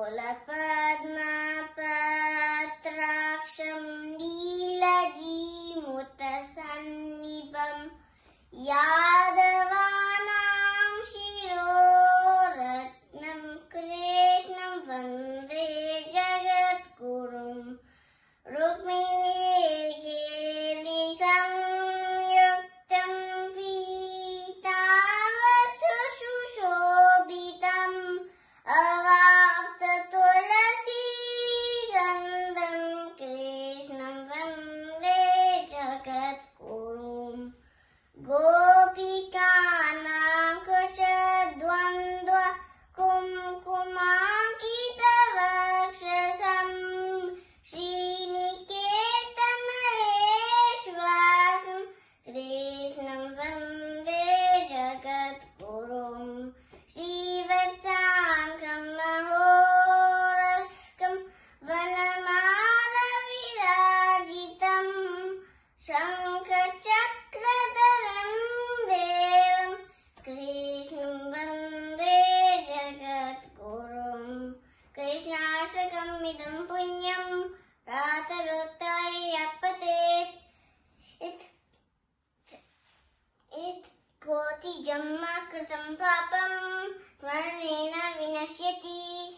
कुलपद्मापात्राक्षं नीलजीमुतसन्निभम् या सर्गमिदं पुण्यं प्रातरुत्थाय यापतेत् इत् इत् कोटिजन्मा कृतं पापं स्मरणेन विनश्यति